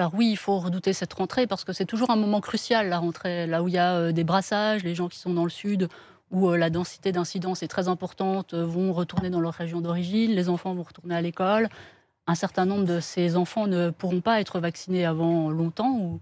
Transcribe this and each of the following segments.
Alors oui, il faut redouter cette rentrée parce que c'est toujours un moment crucial, la rentrée, là où il y a euh, des brassages, les gens qui sont dans le sud, où euh, la densité d'incidence est très importante, euh, vont retourner dans leur région d'origine, les enfants vont retourner à l'école. Un certain nombre de ces enfants ne pourront pas être vaccinés avant longtemps,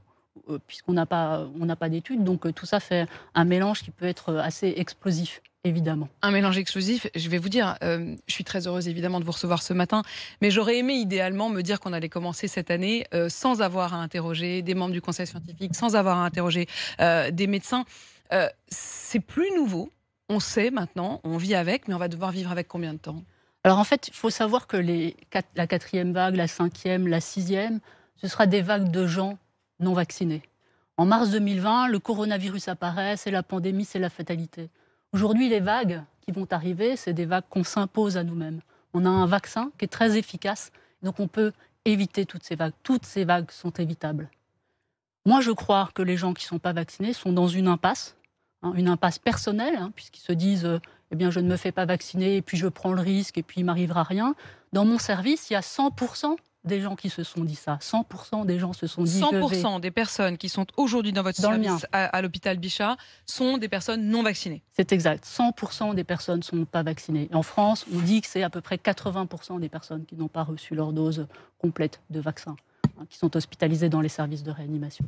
puisqu'on n'a pas, pas d'études. Donc tout ça fait un mélange qui peut être assez explosif évidemment. Un mélange exclusif, je vais vous dire, euh, je suis très heureuse évidemment de vous recevoir ce matin, mais j'aurais aimé idéalement me dire qu'on allait commencer cette année euh, sans avoir à interroger des membres du conseil scientifique, sans avoir à interroger euh, des médecins. c'est plus nouveau, on sait maintenant, on vit avec, mais on va devoir vivre avec combien de temps Alors en fait, il faut savoir que la quatrième vague, la cinquième, la sixième, ce sera des vagues de gens non vaccinés. En mars 2020, le coronavirus apparaît, c'est la pandémie, c'est la fatalité. Aujourd'hui, les vagues qui vont arriver, c'est des vagues qu'on s'impose à nous-mêmes. On a un vaccin qui est très efficace, donc on peut éviter toutes ces vagues. Toutes ces vagues sont évitables. Moi, je crois que les gens qui ne sont pas vaccinés sont dans une impasse, hein, une impasse personnelle, hein, puisqu'ils se disent euh, Eh bien, je ne me fais pas vacciner, et puis je prends le risque, et puis il m'arrivera rien. Dans mon service, il y a 100% des gens qui se sont dit ça. 100% des gens se sont dit 100% des personnes qui sont aujourd'hui dans votre service à, l'hôpital Bichat sont des personnes non vaccinées. C'est exact. 100% des personnes sont pas vaccinées. En France, on dit que c'est à peu près 80% des personnes qui n'ont pas reçu leur dose complète de vaccin, hein, qui sont hospitalisées dans les services de réanimation.